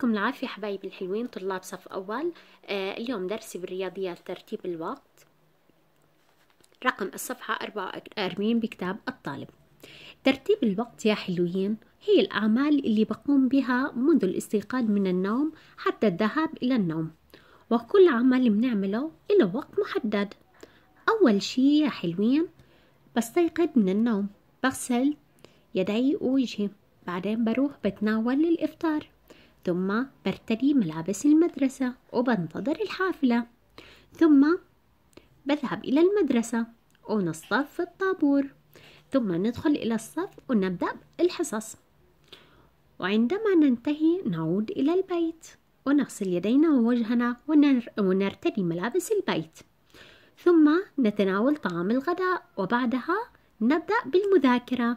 يعطيكم العافية حبايبي الحلوين طلاب صف أول آه اليوم درسي بالرياضيات ترتيب الوقت رقم الصفحة 44 بكتاب الطالب ترتيب الوقت يا حلوين هي الأعمال اللي بقوم بها منذ الاستيقاظ من النوم حتى الذهاب إلى النوم وكل عمل بنعمله له وقت محدد أول شي يا حلوين بستيقظ من النوم بغسل يدي ووجهي بعدين بروح بتناول الإفطار ثم برتدي ملابس المدرسة وبنتظر الحافلة ثم بذهب إلى المدرسة ونصطف في الطابور ثم ندخل إلى الصف ونبدأ الحصص وعندما ننتهي نعود إلى البيت ونغسل يدينا ووجهنا ونرتدي ملابس البيت ثم نتناول طعام الغداء وبعدها نبدأ بالمذاكرة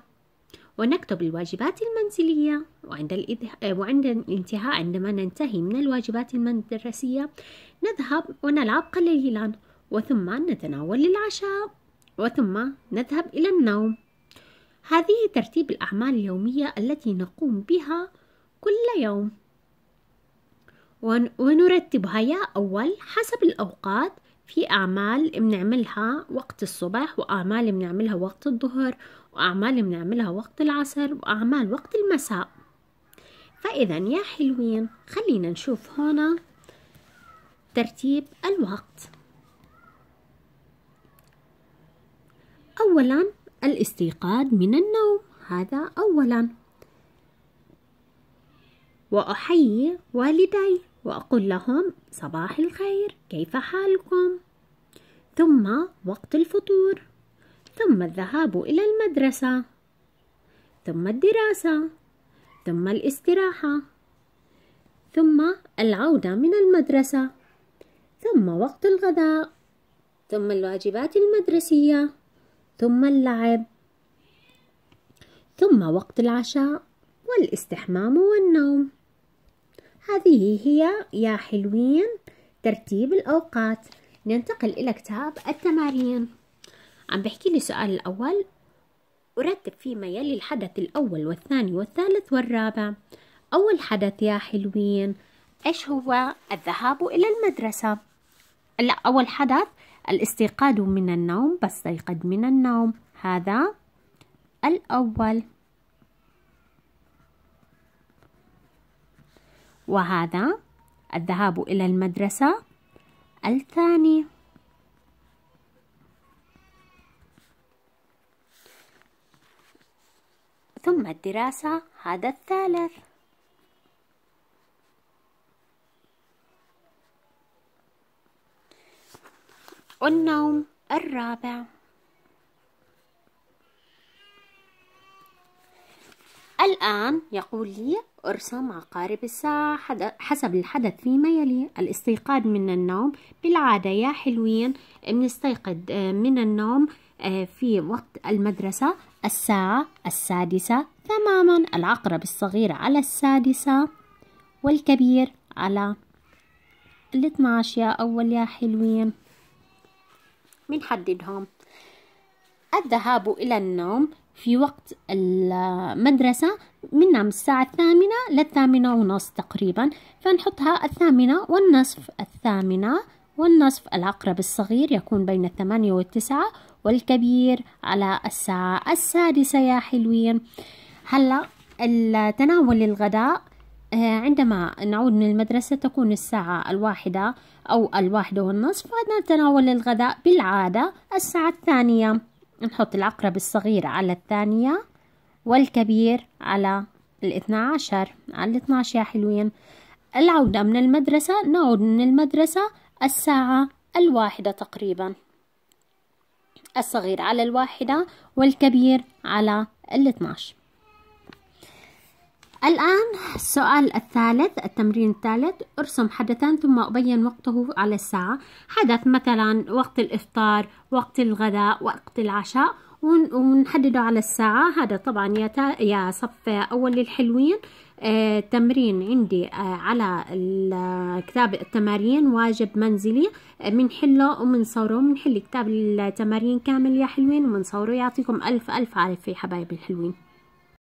ونكتب الواجبات المنزلية وعند, الإده... وعند الانتهاء عندما ننتهي من الواجبات المدرسية نذهب ونلعب قليلا وثم نتناول العشاء وثم نذهب إلى النوم هذه ترتيب الأعمال اليومية التي نقوم بها كل يوم ونرتبها يا أول حسب الأوقات في أعمال بنعملها وقت الصبح وأعمال بنعملها وقت الظهر وأعمال بنعملها وقت العصر وأعمال وقت المساء فإذا يا حلوين خلينا نشوف هنا ترتيب الوقت أولا الاستيقاظ من النوم هذا أولا وأحيي والدي وأقول لهم صباح الخير كيف حالكم ثم وقت الفطور ثم الذهاب إلى المدرسة ثم الدراسة ثم الاستراحة ثم العودة من المدرسة ثم وقت الغداء ثم الواجبات المدرسية ثم اللعب ثم وقت العشاء والاستحمام والنوم هذه هي يا حلوين ترتيب الأوقات ننتقل إلى كتاب التمارين عم بحكي لي السؤال الأول أرتب فيما يلي الحدث الأول والثاني والثالث والرابع أول حدث يا حلوين إيش هو الذهاب إلى المدرسة لا أول حدث الاستيقاظ من النوم بس من النوم هذا الأول وهذا الذهاب إلى المدرسة الثاني ثم الدراسة هذا الثالث والنوم الرابع الآن يقول لي ارسم عقارب الساعة حسب الحدث فيما يلي الاستيقاظ من النوم بالعادة يا حلوين بنستيقظ آه، من النوم آه، في وقت المدرسة الساعة السادسة تماما العقرب الصغير على السادسة والكبير على الاثناش يا أول يا حلوين بنحددهم الذهاب إلى النوم في وقت المدرسة من نعم، الساعة الثامنة للثامنة ونصف تقريبا فنحطها الثامنة والنصف الثامنة والنصف العقرب الصغير يكون بين الثمانية والتسعة والكبير على الساعة السادسة يا حلوين هلا تناول الغداء آه، عندما نعود من المدرسة تكون الساعة الواحدة أو الواحدة والنصف فنتناول الغداء بالعادة الساعة الثانية نحط العقرب الصغير على الثانية والكبير على الاثنى عشر على الاثنى عشر يا حلوين العودة من المدرسة نعود من المدرسة الساعة الواحدة تقريبا الصغير على الواحدة والكبير على الاثناش الآن السؤال الثالث التمرين الثالث أرسم حدثا ثم أبين وقته على الساعة حدث مثلا وقت الإفطار وقت الغداء وقت العشاء ونحدده على الساعة هذا طبعا يا, يا صف أول للحلوين آه تمرين عندي آه على كتاب التمارين واجب منزلي بنحله آه وبنصوره بنحل كتاب التمارين كامل يا حلوين وبنصوره يعطيكم ألف ألف عافية حبايب الحلوين